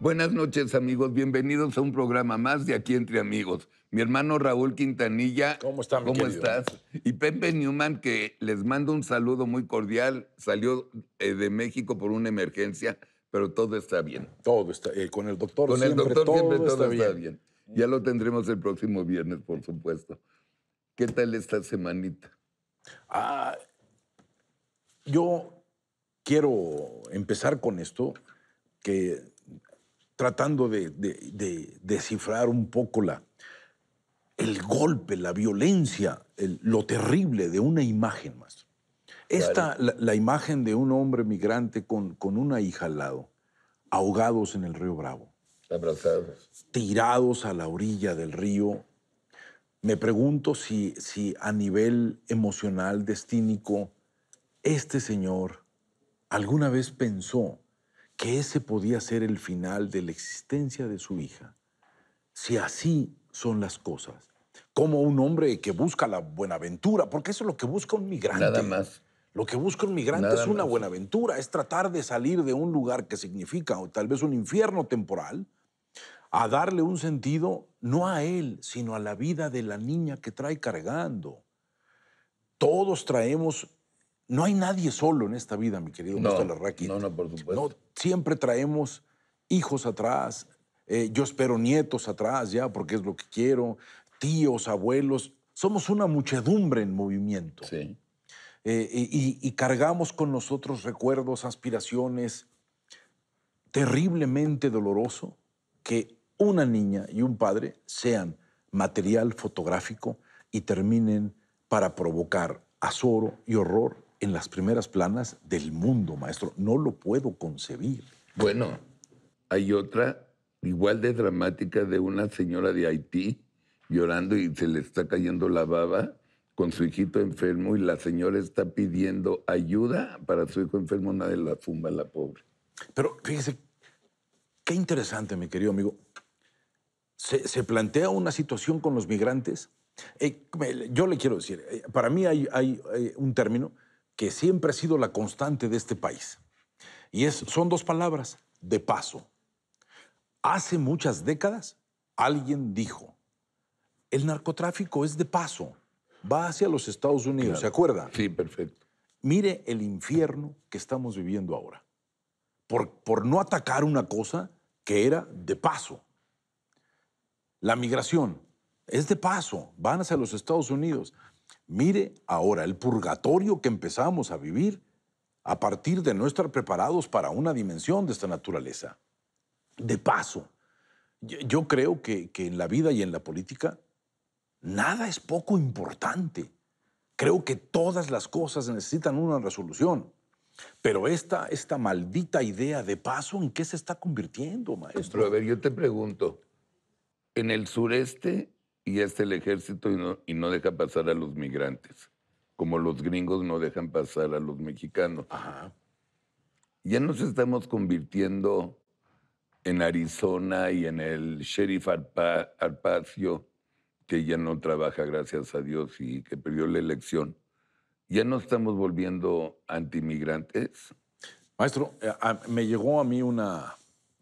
Buenas noches, amigos. Bienvenidos a un programa más de Aquí Entre Amigos. Mi hermano Raúl Quintanilla. ¿Cómo, están, ¿cómo estás? Y Pepe Newman, que les mando un saludo muy cordial. Salió eh, de México por una emergencia, pero todo está bien. Todo está eh, Con el doctor Con siempre, el doctor todo siempre está, bien. Ya lo tendremos el próximo viernes, por supuesto. ¿Qué tal esta semanita? Ah, yo quiero empezar con esto, que tratando de, descifrar un poco la, el golpe, la violencia, lo terrible de una imagen más. Esta, la, imagen de un hombre migrante con, con una hija al lado, ahogados en el río Bravo. Abrazados. Tirados a la orilla del río. Me pregunto si, si a nivel emocional, destínico, este señor alguna vez pensó que ese podía ser el final de la existencia de su hija. Si así son las cosas, como un hombre que busca la buenaventura, porque eso es lo que busca un migrante. Nada más. Lo que busca un migrante es una buena aventura, es tratar de salir de un lugar que significa o tal vez un infierno temporal, a darle un sentido no a él, sino a la vida de la niña que trae cargando. Todos traemos no hay nadie solo en esta vida, mi querido Mr. Mr. No, no, por supuesto. No, siempre traemos hijos atrás. Eh, yo espero nietos atrás ya, porque es lo que quiero. Tíos, abuelos. Somos una muchedumbre en movimiento. Sí. Eh, y, y, cargamos con nosotros recuerdos, aspiraciones. Terriblemente doloroso que una niña y un padre sean material fotográfico y terminen para provocar azoro y horror en las primeras planas del mundo, maestro. No lo puedo concebir. Bueno, hay otra igual de dramática de una señora de Haití llorando y se le está cayendo la baba con su hijito enfermo y la señora está pidiendo ayuda para su hijo enfermo, de la fumba, la pobre. Pero fíjese, qué interesante, mi querido amigo. Se, plantea una situación con los migrantes. Eh, yo le quiero decir, eh, para mí hay eh, un término que siempre ha sido la constante de este país. Y es, son dos palabras, de paso. Hace muchas décadas alguien dijo, el narcotráfico es de paso, va hacia los Estados Unidos, ¿se acuerda? Sí, perfecto. Mire el infierno que estamos viviendo ahora, por, por no atacar una cosa que era de paso. La migración es de paso, van hacia los Estados Unidos. Mire ahora el purgatorio que empezamos a vivir a partir de no estar preparados para una dimensión de esta naturaleza. De paso, yo creo que, en la vida y en la política nada es poco importante. Creo que todas las cosas necesitan una resolución. Pero esta, esta maldita idea de paso, ¿en qué se está convirtiendo, maestro? a ver, yo te pregunto, en el sureste y está el ejército y no, deja pasar a los migrantes, como los gringos no dejan pasar a los mexicanos. Ya nos estamos convirtiendo en Arizona y en el sheriff Arpacio, que ya no trabaja, gracias a Dios, y que perdió la elección. Ya no estamos volviendo antimigrantes. Maestro, eh, me llegó a mí una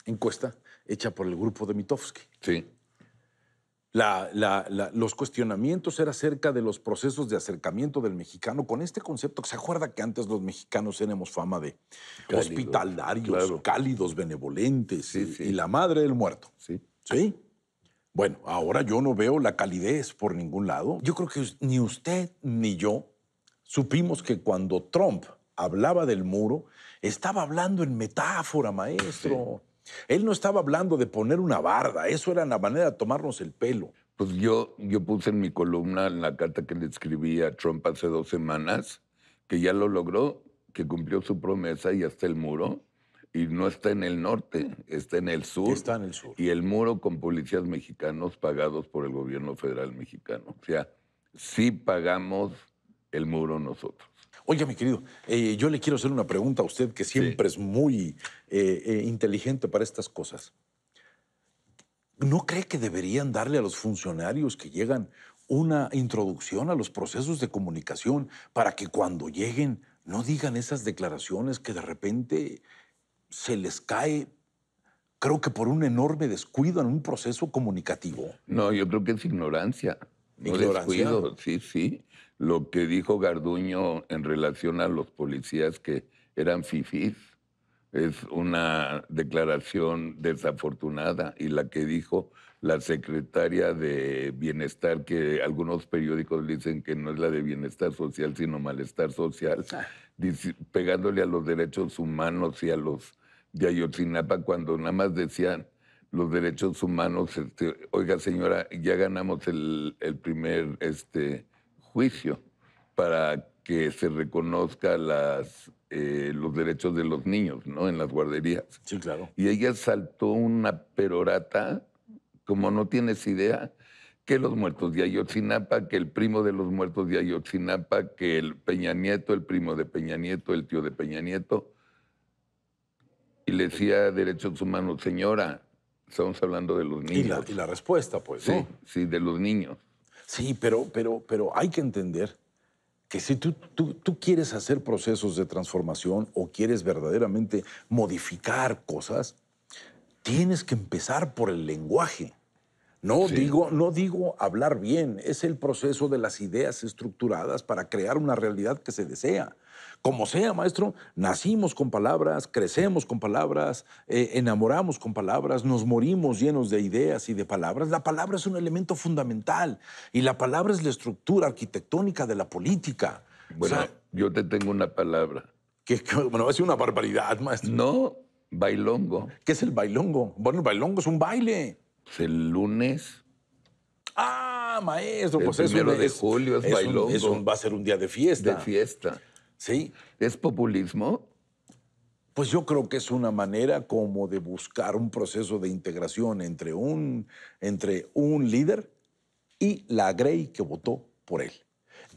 encuesta hecha por el grupo de Mitofsky. Sí los cuestionamientos eran acerca de los procesos de acercamiento del mexicano con este concepto. ¿Se acuerda que antes los mexicanos éramos fama de hospitalarios, cálidos, benevolentes y, la madre del muerto? Sí. Sí. Bueno, ahora yo no veo la calidez por ningún lado. Yo creo que ni usted ni yo supimos que cuando Trump hablaba del muro, estaba hablando en metáfora, maestro. Él no estaba hablando de poner una barda, eso era la manera de tomarnos el pelo. Pues yo, puse en mi columna, en la carta que le escribí a Trump hace dos semanas, que ya lo logró, que cumplió su promesa y hasta el muro. Y no está en el norte, está en el sur. Está en el sur. Y el muro con policías mexicanos pagados por el gobierno federal mexicano. O sea, sí pagamos el muro nosotros. Oiga, mi querido, eh, yo le quiero hacer una pregunta a usted que siempre es muy eh, eh, inteligente para estas cosas. ¿No cree que deberían darle a los funcionarios que llegan una introducción a los procesos de comunicación para que cuando lleguen no digan esas declaraciones que de repente se les cae creo que por un enorme descuido en un proceso comunicativo. No, yo creo que es ignorancia. No Descuido, sí, sí lo que dijo Garduño en relación a los policías que eran fifís es una declaración desafortunada y la que dijo la secretaria de Bienestar, que algunos periódicos dicen que no es la de Bienestar Social, sino Malestar Social, pegándole a los derechos humanos y a los de Ayotzinapa cuando nada más decían los derechos humanos, este, oiga señora, ya ganamos el, primer... Este, juicio para que se reconozca las, eh, los derechos de los niños, ¿no? En las guarderías. Sí, claro. Y ella saltó una perorata, como no tienes idea, que los muertos de Ayotzinapa, que el primo de los muertos de Ayotzinapa, que el Peña Nieto, el primo de Peña Nieto, el tío de Peña Nieto. Y le decía Derechos Humanos, señora, estamos hablando de los niños. Y la, respuesta, pues, sí, Sí, de los niños. Sí, pero, pero, pero hay que entender que si tú, tú, quieres hacer procesos de transformación o quieres verdaderamente modificar cosas, tienes que empezar por el lenguaje. No, digo, no digo hablar bien, es el proceso de las ideas estructuradas para crear una realidad que se desea. Como sea, maestro, nacimos con palabras, crecemos con palabras, eh, enamoramos con palabras, nos morimos llenos de ideas y de palabras. La palabra es un elemento fundamental y la palabra es la estructura arquitectónica de la política. Bueno, yo te tengo una palabra. Que, va a ser una barbaridad, maestro. No, bailongo. ¿Qué es el bailongo? Bueno, el bailongo es un baile el lunes. Ah, maestro, el pues es de julio es, bailongo. va a ser un día de fiesta. De fiesta. Sí. ¿Es populismo? Pues yo creo que es una manera como de buscar un proceso de integración entre un, entre un líder y la Grey que votó por él.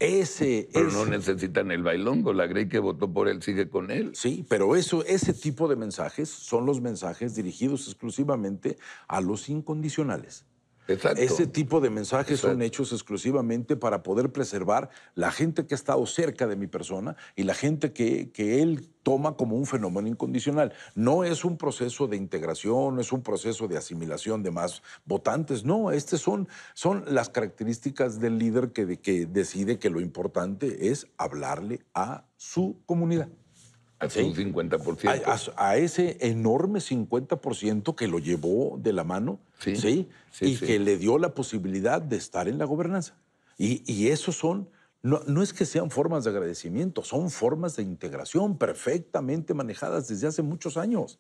Ese, pero no necesitan el bailongo. La Grey que votó por él sigue con él. Sí, pero eso, ese tipo de mensajes son los mensajes dirigidos exclusivamente a los incondicionales. Ese tipo de mensajes son hechos exclusivamente para poder preservar la gente que ha estado cerca de mi persona y la gente que, él toma como un fenómeno incondicional. No es un proceso de integración, no es un proceso de asimilación de más votantes, no, estas son, son las características del líder que, que decide que lo importante es hablarle a su comunidad. 50%. A, ese enorme 50% que lo llevó de la mano, ¿sí? y que le dio la posibilidad de estar en la gobernanza. Y, y esos son, no, no, es que sean formas de agradecimiento, son formas de integración perfectamente manejadas desde hace muchos años.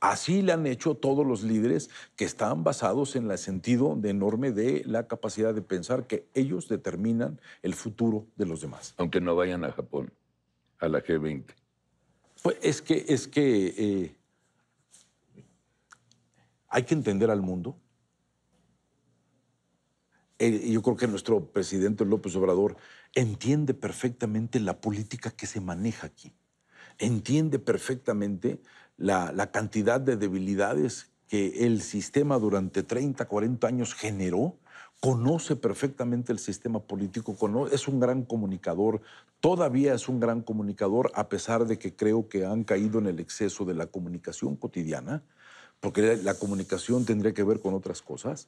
Así le han hecho todos los líderes que están basados en el sentido de enorme de la capacidad de pensar que ellos determinan el futuro de los demás. Aunque no vayan a Japón, a la G20. Pues es que, es que eh, hay que entender al mundo. yo creo que nuestro presidente López Obrador entiende perfectamente la política que se maneja aquí. Entiende perfectamente la, la cantidad de debilidades que el sistema durante 30, 40 años generó conoce perfectamente el sistema político, es un gran comunicador, todavía es un gran comunicador, a pesar de que creo que han caído en el exceso de la comunicación cotidiana, porque la comunicación tendría que ver con otras cosas,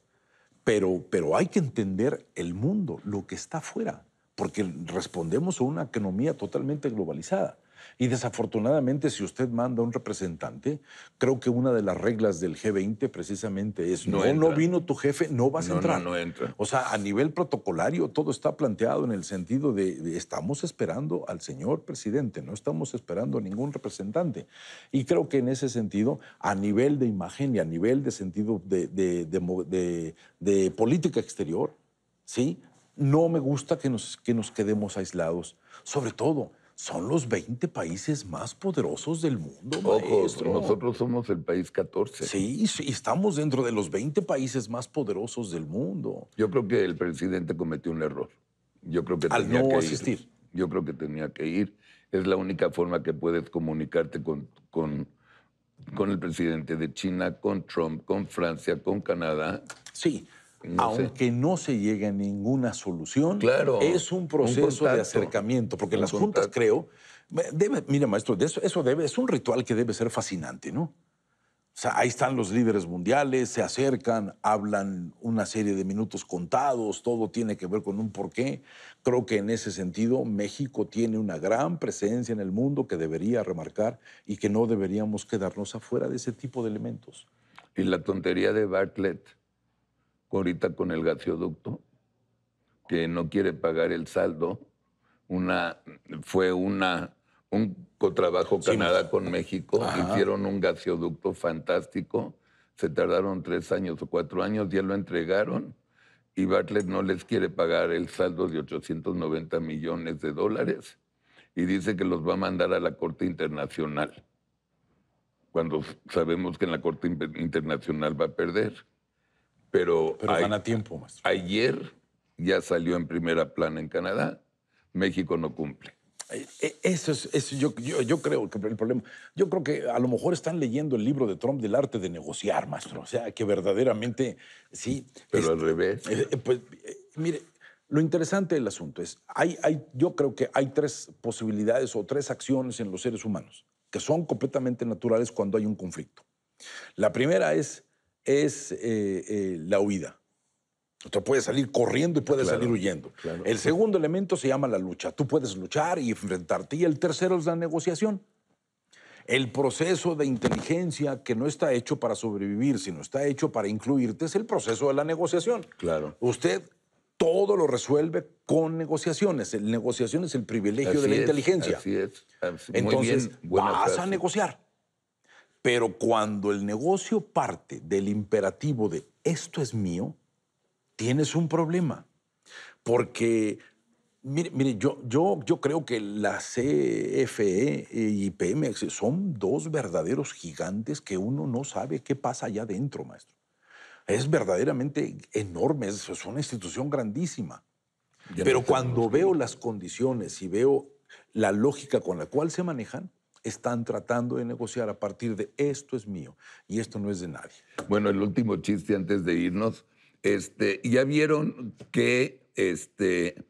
pero, pero hay que entender el mundo, lo que está afuera, porque respondemos a una economía totalmente globalizada. Y desafortunadamente, si usted manda un representante, creo que una de las reglas del G20 precisamente es, no, vino tu jefe, no vas a entrar. No, entra. O sea, a nivel protocolario, todo está planteado en el sentido de, estamos esperando al señor presidente, no estamos esperando a ningún representante. Y creo que en ese sentido, a nivel de imagen y a nivel de sentido de, política exterior, ¿sí? no me gusta que nos quedemos aislados, sobre todo son los 20 países más poderosos del mundo, Ojo, Nosotros somos el país 14. Sí, sí, estamos dentro de los 20 países más poderosos del mundo. Yo creo que el presidente cometió un error. Yo creo que Al tenía no que asistir. Ir. Yo creo que tenía que ir. Es la única forma que puedes comunicarte con, con, con el presidente de China, con Trump, con Francia, con Canadá. Sí, aunque no se llegue a ninguna solución, es un proceso de acercamiento, porque las juntas, creo, debe, mira, maestro, eso, eso debe, es un ritual que debe ser fascinante, ¿no? O sea, ahí están los líderes mundiales, se acercan, hablan una serie de minutos contados, todo tiene que ver con un porqué. Creo que en ese sentido México tiene una gran presencia en el mundo que debería remarcar y que no deberíamos quedarnos afuera de ese tipo de elementos. Y la tontería de Bartlett ahorita con el gaseoducto, que no quiere pagar el saldo. Una, fue una, un cotrabajo Canadá con México, hicieron un gaseoducto fantástico, se tardaron tres años o cuatro años, ya lo entregaron y Bartlett no les quiere pagar el saldo de 890 millones de dólares y dice que los va a mandar a la Corte Internacional, cuando sabemos que en la Corte Internacional va a perder. Pero, van tiempo, maestro. Ayer ya salió en primera plana en Canadá, México no cumple. E, eso es, yo, creo que el problema. Yo creo que a lo mejor están leyendo el libro de Trump del arte de negociar, maestro. O sea, que verdaderamente sí. Pero al revés. Eh, eh, pues, eh, mire, lo interesante del asunto es: hay, hay, yo creo que hay tres posibilidades o tres acciones en los seres humanos que son completamente naturales cuando hay un conflicto. La primera es es eh, eh, la huida. Usted puede salir corriendo y puede salir huyendo. El segundo elemento se llama la lucha. Tú puedes luchar y enfrentarte. Y el tercero es la negociación. El proceso de inteligencia que no está hecho para sobrevivir, sino está hecho para incluirte, es el proceso de la negociación. Claro. Usted todo lo resuelve con negociaciones. La negociación es el privilegio de la inteligencia. Así es. Ah, Entonces, vas a negociar. Pero cuando el negocio parte del imperativo de esto es mío, tienes un problema. Porque, mire, yo, yo, yo creo que la CFE y Pemex son dos verdaderos gigantes que uno no sabe qué pasa allá adentro, maestro. Es verdaderamente enorme, es, una institución grandísima. Pero cuando veo las condiciones y veo la lógica con la cual se manejan, están tratando de negociar a partir de esto es mío y esto no es de nadie. Bueno, el último chiste antes de irnos. Este, ya vieron que este,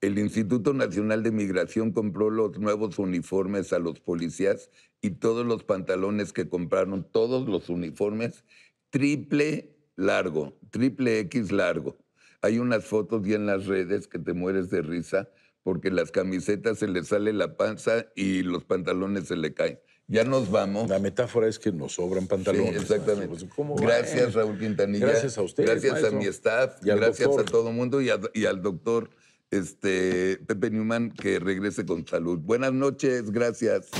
el Instituto Nacional de Migración compró los nuevos uniformes a los policías y todos los pantalones que compraron, todos los uniformes, triple largo, triple X largo. Hay unas fotos ya en las redes que te mueres de risa porque las camisetas se le sale la panza y los pantalones se le caen. Ya nos vamos. La metáfora es que nos sobran pantalones. Sí, exactamente. Pues, gracias, Raúl Quintanilla. Gracias a usted. Gracias a mi staff. gracias a todo el mundo y, al doctor este, Pepe Newman que regrese con salud. Buenas noches. Gracias.